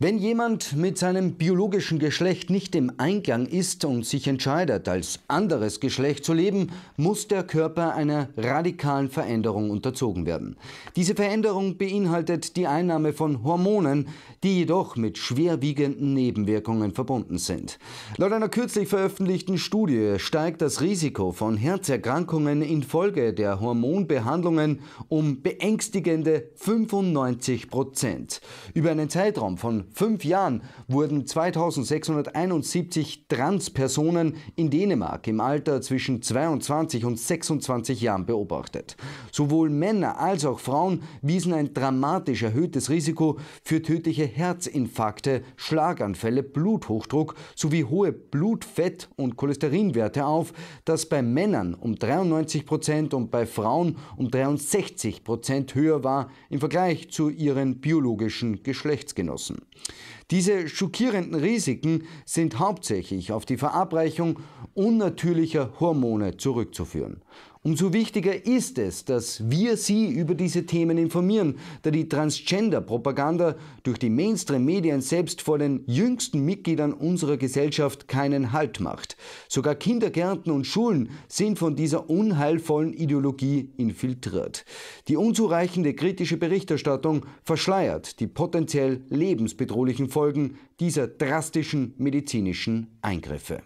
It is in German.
Wenn jemand mit seinem biologischen Geschlecht nicht im Einklang ist und sich entscheidet, als anderes Geschlecht zu leben, muss der Körper einer radikalen Veränderung unterzogen werden. Diese Veränderung beinhaltet die Einnahme von Hormonen, die jedoch mit schwerwiegenden Nebenwirkungen verbunden sind. Laut einer kürzlich veröffentlichten Studie steigt das Risiko von Herzerkrankungen infolge der Hormonbehandlungen um beängstigende 95 Prozent. Über einen Zeitraum von letzten fünf Jahren wurden 2671 Transpersonen in Dänemark im Alter zwischen 22 und 26 Jahren beobachtet. Sowohl Männer als auch Frauen wiesen ein dramatisch erhöhtes Risiko für tödliche Herzinfarkte, Schlaganfälle, Bluthochdruck sowie hohe Blutfett- und Cholesterinwerte auf, das bei Männern um 93 Prozent und bei Frauen um 63 Prozent höher war im Vergleich zu ihren biologischen Geschlechtsgenossen. Diese schockierenden Risiken sind hauptsächlich auf die Verabreichung unnatürlicher Hormone zurückzuführen. Umso wichtiger ist es, dass wir Sie über diese Themen informieren, da die Transgender-Propaganda durch die Mainstream-Medien selbst vor den jüngsten Mitgliedern unserer Gesellschaft keinen Halt macht. Sogar Kindergärten und Schulen sind von dieser unheilvollen Ideologie infiltriert. Die unzureichende kritische Berichterstattung verschleiert die potenziell lebensbedrohlichen Folgen dieser drastischen medizinischen Eingriffe.